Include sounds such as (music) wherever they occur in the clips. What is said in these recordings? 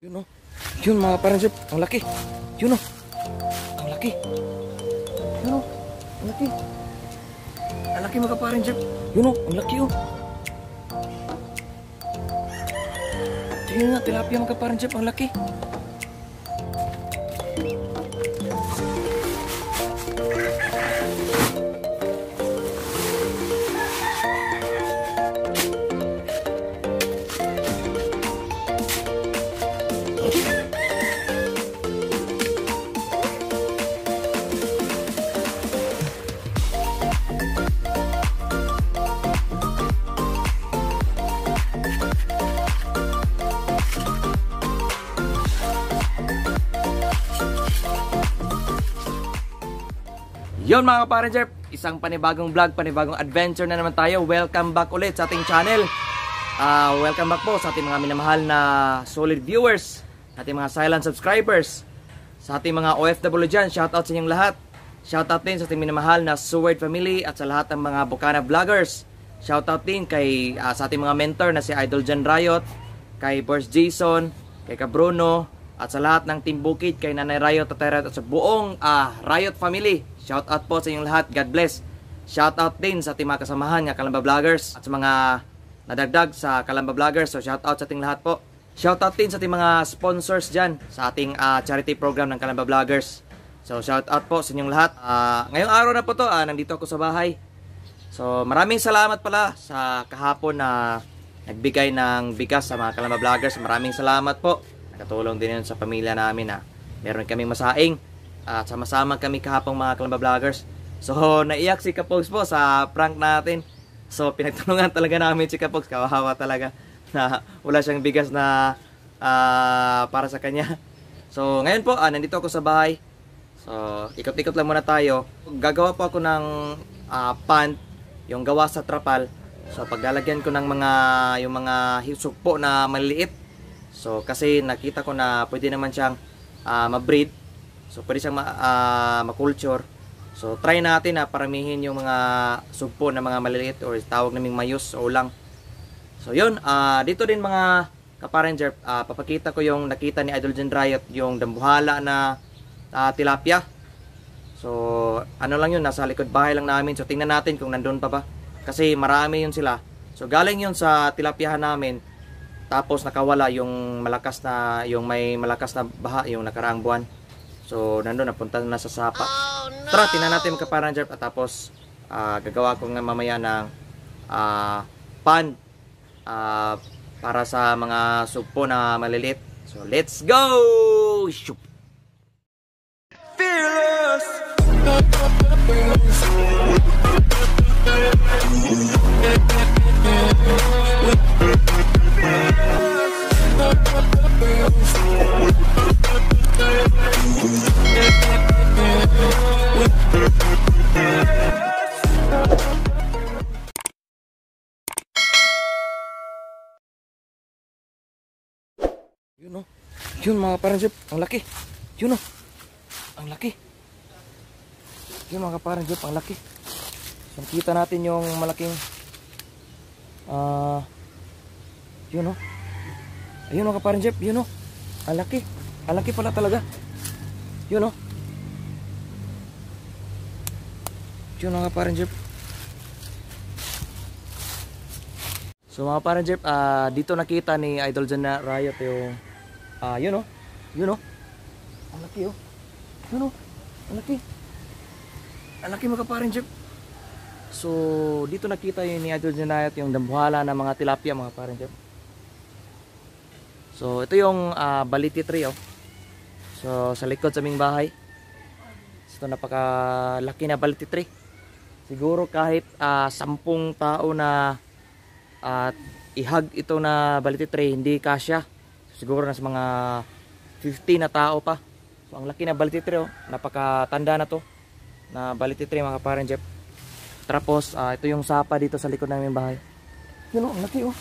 Yun o. Oh. Yun mga parang Ang laki. Yun o. Oh. Ang laki. Yun o. Oh. Ang laki. Ang laki mga parang sir. Yun o. Ang laki o. Tingnan na tilapia mga parang sir. Ang laki. Yon mga kaparanger, isang panibagong vlog, panibagong adventure na naman tayo. Welcome back ulit sa ating channel. Uh, welcome back po sa ating mga minamahal na solid viewers, Sa ating mga silent subscribers, sa ating mga OFW dyan. Shoutout sa inyong lahat. Shoutout din sa ating minamahal na Seward family at sa lahat ng mga Bukana vloggers. Shoutout din kay, uh, sa ating mga mentor na si Idol Jan Riot, kay Boris Jason, kay Ka Bruno, at sa lahat ng Team Bukid, kay Nanay Riot at Riot at sa buong uh, Riot family. Shout out po sa inyong lahat. God bless. Shout out din sa ating mga kasamahan nga Kalamba Vloggers at sa mga nadagdag sa Kalamba Vloggers. So shout out sa ating lahat po. Shout out din sa ating mga sponsors diyan sa ating uh, charity program ng Kalamba Vloggers. So shout out po sa inyong lahat. Uh, ngayong araw na po to, uh, nandito ako sa bahay. So maraming salamat pala sa kahapon na nagbigay ng bigas sa mga Kalamba Vloggers. Maraming salamat po. Nakatulong din yun sa pamilya namin na meron kaming masaing. At sama-sama kami kahapong mga Kalamba Vloggers. So, (laughs) naiyak si Kapogs po sa prank natin. So, pinagtulungan talaga namin si Kapogs. Kawawa talaga (laughs) na wala siyang bigas na uh, para sa kanya. (laughs) So, ngayon po, ah, nandito ako sa bahay. So, ikot-ikot lang muna tayo. Gagawa po ako ng uh, ah, pant, yung gawa sa trapal. So, paglalagyan ko ng mga, yung mga hisok po na maliit. So, kasi nakita ko na pwede naman siyang uh, mabreed So pwede siyang ma, uh, ah, makulture. So try natin na paramihin yung mga sugpo na mga maliliit or tawag naming mayos o lang. So yun, uh, dito din mga kaparanger, uh, ah, papakita ko yung nakita ni Idol Jen Riot yung dambuhala na uh, tilapia. So ano lang yun, nasa likod bahay lang namin. So tingnan natin kung nandun pa ba. Kasi marami yun sila. So galing yun sa tilapiahan namin. Tapos nakawala yung malakas na yung may malakas na baha yung nakaraang buwan. So, nandun, napunta na sa Sapa. Oh, no! Tara, tinan natin mga Ranger. jar. tapos, uh, gagawa ko nga mamaya ng uh, pan uh, para sa mga supo na malilit. So, let's go! Shoop! Fearless! Yun mga kaparansyop, ang laki. Yun oh. Ang laki. Yun mga kaparansyop, ang laki. So kita natin yung malaking ah uh, yun oh. Ayun oh kaparansyop, yun oh. Ang laki. Ang laki pala talaga. Yun oh. Yun mga kaparansyop. So mga parang Jeff, uh, ah, dito nakita ni Idol Jan Riot yung Ah, uh, yun oh. Yun oh. Ang laki oh. Yun oh. Ang laki. Ang laki mga parin jeep. So, dito nakita yun ni Idol Janayat yung dambuhala ng mga tilapia mga parin jeep. So, ito yung uh, baliti tree oh. So, sa likod sa aming bahay. So, ito napakalaki na baliti tree. Siguro kahit uh, sampung tao na at uh, ihag ito na baliti tree, hindi kasya siguro nasa mga 50 na tao pa so ang laki na balititre oh napakatanda na to na balititre mga parang Jeff tapos uh, ah, ito yung sapa dito sa likod ng aming bahay yun oh ang laki oh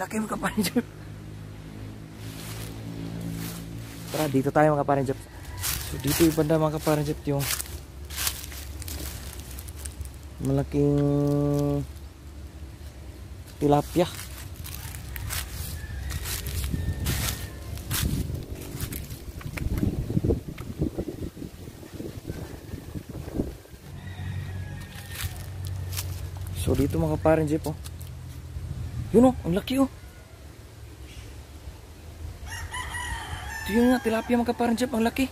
laki mga parang Jeff tara dito tayo mga parang Jeff so dito yung banda mga parang Jeff yung malaking tilapia ko dito mga parang jeep oh. Yun oh, ang laki oh. Ito yun nga, tilapia mga parang jeep, ang laki.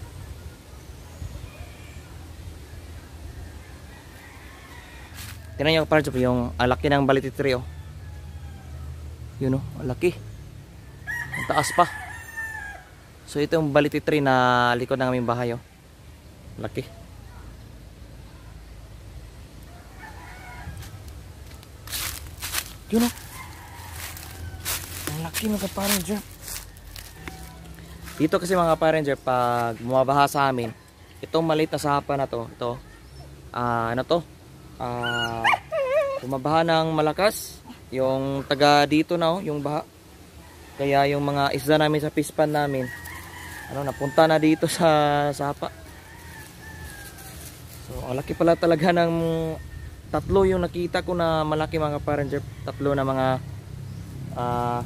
Tinan niyo parang jeep, yung alaki ng balititri oh. Yun oh, ang laki. Ang taas pa. So ito yung balititri na likod ng aming bahay oh. Laki. Yun o. Oh. Ang laki mga kaparenger. Dito kasi mga kaparenger, pag bumabaha sa amin, itong maliit na sapa na to, ito, uh, ano to, uh, bumabaha ng malakas, yung taga dito na o, oh, yung baha. Kaya yung mga isda namin sa pispan namin, ano, napunta na dito sa sapa. So, ang laki pala talaga ng tatlo yung nakita ko na malaki mga kaparanger tatlo na mga uh,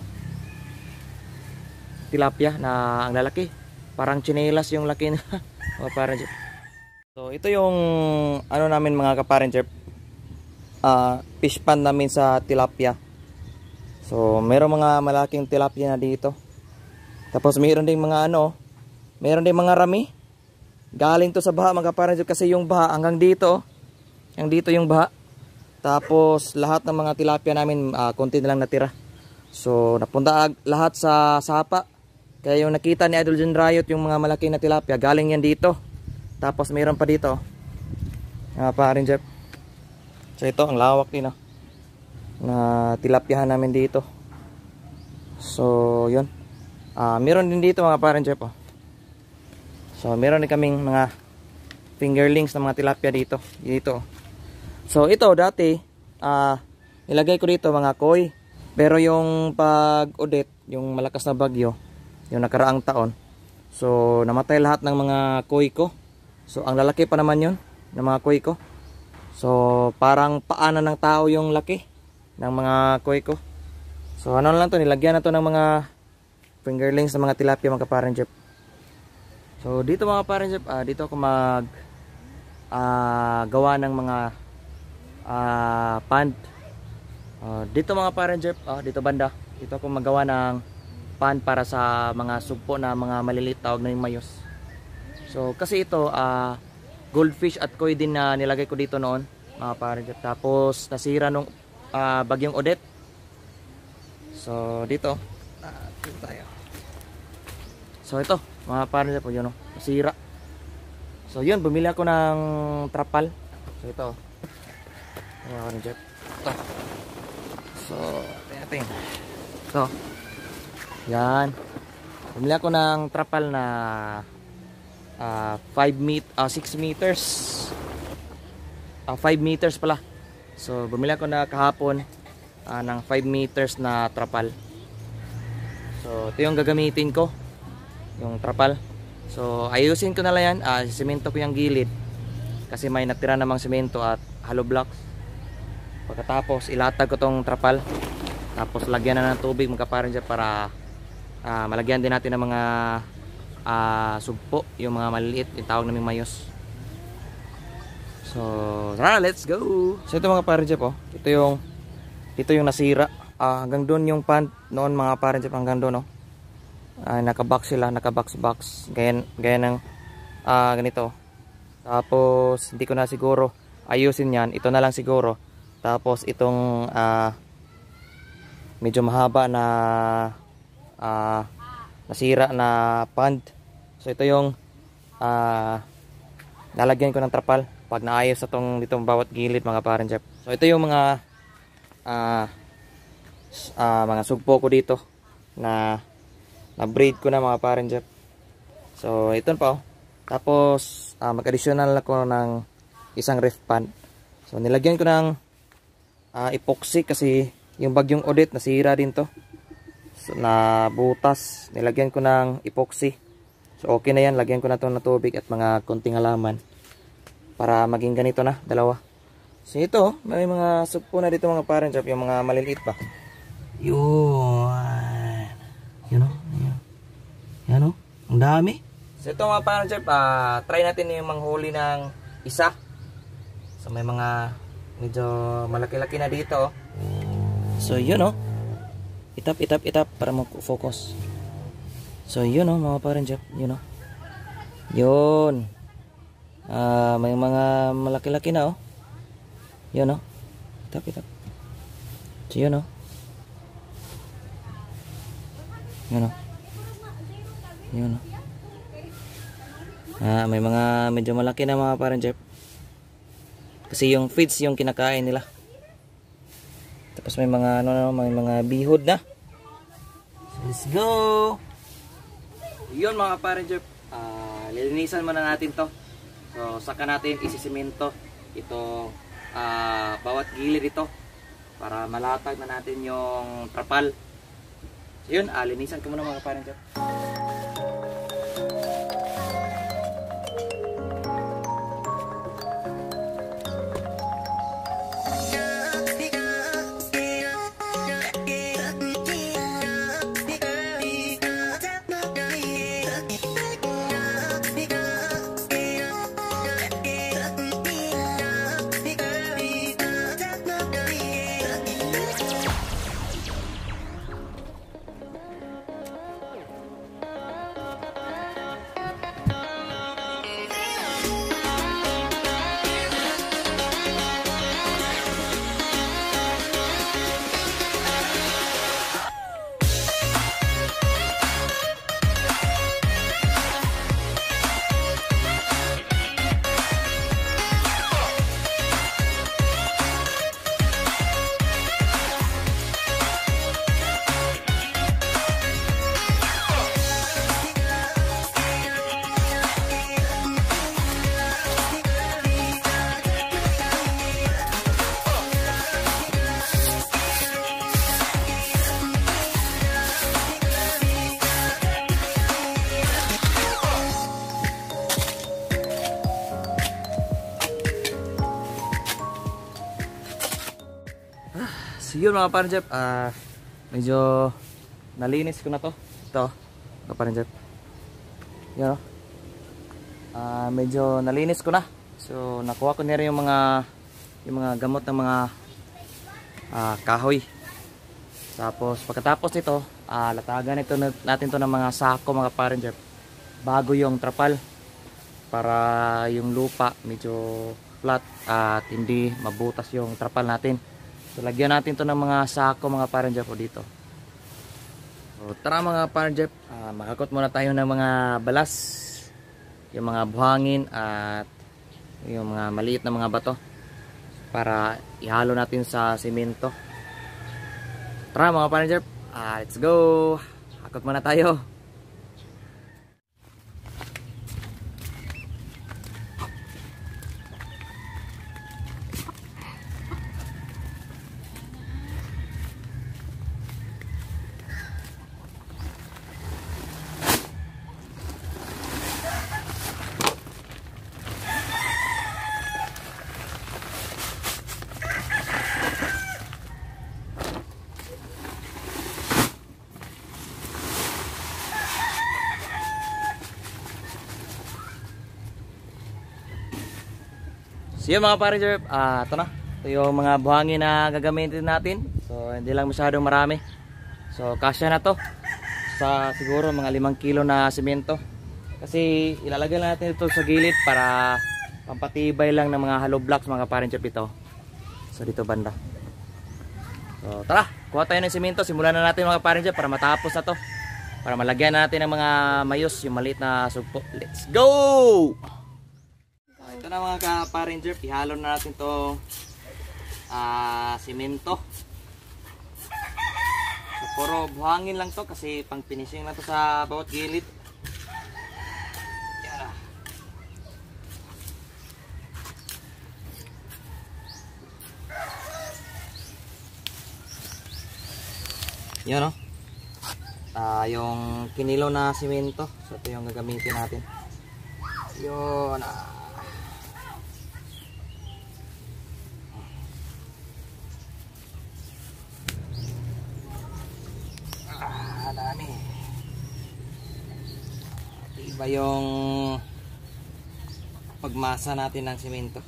tilapia na ang lalaki parang chinelas yung laki na (laughs) mga kaparanger so ito yung ano namin mga kaparanger uh, fish pan namin sa tilapia so meron mga malaking tilapia na dito tapos meron ding mga ano meron ding mga rami galing to sa baha mga kaparanger kasi yung baha hanggang dito oh. Yung dito yung baha. Tapos lahat ng mga tilapia namin uh, konti na lang natira. So napunta lahat sa sapa. Kaya yung nakita ni Idol John Riot yung mga malaki na tilapia galing yan dito. Tapos mayroon pa dito. Uh, oh. ah, parin Jeff. So ito ang lawak din ah. Na tilapyahan namin dito. So yun. Uh, meron din dito mga parin Jeff oh. So meron din kaming mga fingerlings ng mga tilapia dito. Dito oh. So ito dati, uh, nilagay ko dito mga koi. Pero yung pag udit yung malakas na bagyo, yung nakaraang taon, so namatay lahat ng mga koi ko. So ang lalaki pa naman yun, ng mga koi ko. So parang paana ng tao yung laki ng mga koi ko. So ano lang to, nilagyan na to ng mga fingerlings ng mga tilapia mga kaparang So dito mga kaparang jeep, uh, dito ako mag uh, gawa ng mga uh, pond. Uh, dito mga paranger, uh, ah, dito banda, dito ako magawa ng pond para sa mga sugpo na mga maliliit tawag na yung mayos. So kasi ito, uh, goldfish at koi din na nilagay ko dito noon mga paranger. Tapos nasira nung uh, bagyong Odette. So dito, uh, tayo. So ito, mga paranger po oh, yun, no? Oh, nasira. So yun, bumili ako ng trapal. So ito, meron jet. ito so natin so yan bumili ako ng trapal na 5 uh, 6 meters uh, ah, 5 meters pala so bumili ako na kahapon uh, ng 5 meters na trapal so ito yung gagamitin ko yung trapal so ayusin ko na lang yan uh, ah, simento ko yung gilid kasi may natira namang semento at hollow blocks Pagkatapos ilatag ko tong trapal. Tapos lagyan na ng tubig mga kaparin para uh, malagyan din natin ng mga uh, sugpo, yung mga maliliit, yung tawag naming mayos. So, tara, let's go! So ito mga kaparin po, oh. ito yung, ito yung nasira. Uh, hanggang doon yung pant noon mga kaparin hanggang doon. No? Uh, nakabox sila, nakabox-box. Gaya, gaya ng uh, ganito. Tapos, hindi ko na siguro ayusin yan. Ito na lang siguro tapos itong uh, medyo mahaba na uh, nasira na pond. So ito yung uh, nalagyan ko ng trapal pag naayos sa tong ditong bawat gilid mga parang Jeff. So ito yung mga uh, uh, mga sugpo ko dito na na braid ko na mga parang Jeff. So ito pa oh. Tapos uh, mag-additional ako ng isang reef pond. So nilagyan ko ng uh, epoxy kasi yung bagyong audit nasira din to so, na butas nilagyan ko ng epoxy so okay na yan lagyan ko na to ng tubig at mga konting halaman para maging ganito na dalawa so ito may mga sugpo na dito mga parents yung mga maliliit pa yun yun o oh. yun, o oh. ang dami so ito mga parents uh, try natin yung manghuli ng isa so may mga Medyo malaki-laki na dito. Oh. So yun oh. Itap, itap, itap para mag-focus. So yun oh mga parang Jeff. Yun oh. Yun. Uh, may mga malaki-laki na oh. Yun oh. Itap, itap. So yun oh. Yun oh. Yun oh. Ah, may mga medyo malaki na mga parang Jeff. Kasi yung feeds yung kinakain nila. Tapos may mga ano may mga bihod na. So, let's go. Yun mga paranger, uh, ah, lilinisan muna natin 'to. So saka natin isisimento ito uh, ah, bawat gilid ito para malatag na natin yung trapal. So yun, uh, linisan ko muna mga paranger. So yun mga kaparin uh, ah, medyo nalinis ko na to. Ito, kaparin Jeff. Yan Uh, oh. ah, medyo nalinis ko na. So nakuha ko na rin yung mga yung mga gamot ng mga uh, kahoy. Tapos pagkatapos nito, uh, latagan ito natin to ng mga sako mga kaparin Bago yung trapal para yung lupa medyo flat at hindi mabutas yung trapal natin. So lagyan natin to ng mga sako mga parang dyan dito. So, tara mga parang dyan, uh, makakot muna tayo ng mga balas, yung mga buhangin at yung mga maliit na mga bato para ihalo natin sa simento. Tara mga parang dyan, uh, let's go! Hakot muna tayo! So yun mga paringer, uh, ah, ito na. Ito yung mga buhangin na gagamitin natin. So hindi lang masyadong marami. So kasya na to sa siguro mga 5 kilo na simento. Kasi ilalagay natin ito sa gilid para pampatibay lang ng mga hollow blocks mga paringer ito. So dito banda. So tara, kuha tayo ng simento. Simulan na natin mga paringer para matapos na to. Para malagyan natin ng mga mayos yung maliit na sugpo. Let's go! Ito na mga ka-paranger, ihalo na natin to uh, simento. So, puro buhangin lang to kasi pang finishing na to sa bawat gilid. Yan oh. ah. Yan o. Uh, yung kinilo na simento. So ito yung gagamitin natin. Yun ah. iba yung pagmasa natin ng simento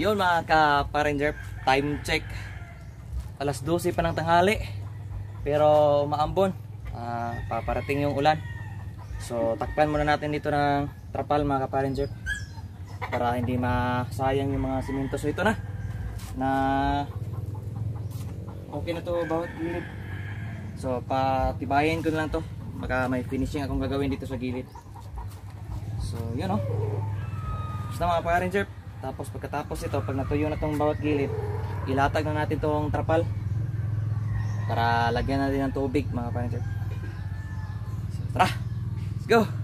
Yun mga ka time check. Alas 12 pa ng tanghali. Pero maambon, uh, paparating yung ulan. So takpan muna natin dito ng trapal mga ka Para hindi masayang yung mga simento. So ito na, na okay na to bawat gilid. So patibayin ko na lang to. Baka may finishing akong gagawin dito sa gilid. So yun o. Oh. Basta mga ka-paranger, tapos pagkatapos ito, pag natuyo na itong bawat gilid, ilatag na natin itong trapal para lagyan natin ng tubig mga pansin. So, tara! Let's go!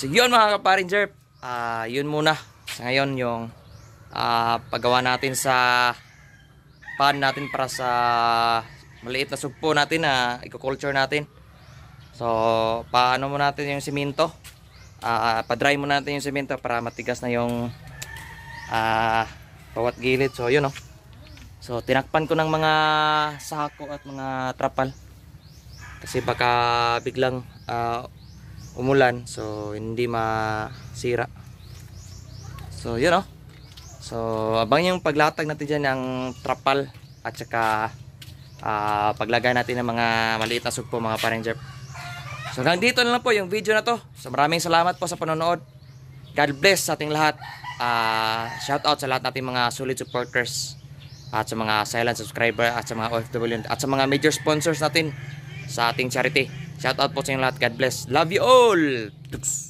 So yun mga kaparinger, uh, ah, yun muna sa ngayon yung uh, paggawa natin sa pan natin para sa maliit na sugpo natin na uh, eco-culture natin. So paano mo natin yung simento? Uh, pa-dry mo natin yung simento para matigas na yung uh, bawat gilid. So yun oh. So tinakpan ko ng mga sako at mga trapal kasi baka biglang uh, umulan so hindi masira so yun o oh. so abang yung paglatag natin dyan ng trapal at saka uh, paglagay natin ng mga maliit na sugpo mga paranger so hanggang dito na lang po yung video na to so maraming salamat po sa panonood God bless sa ating lahat uh, shout out sa lahat nating mga solid supporters at sa mga silent subscriber at sa mga OFW at sa mga major sponsors natin sa ating charity. Shout out po sa inyo lahat. God bless. Love you all!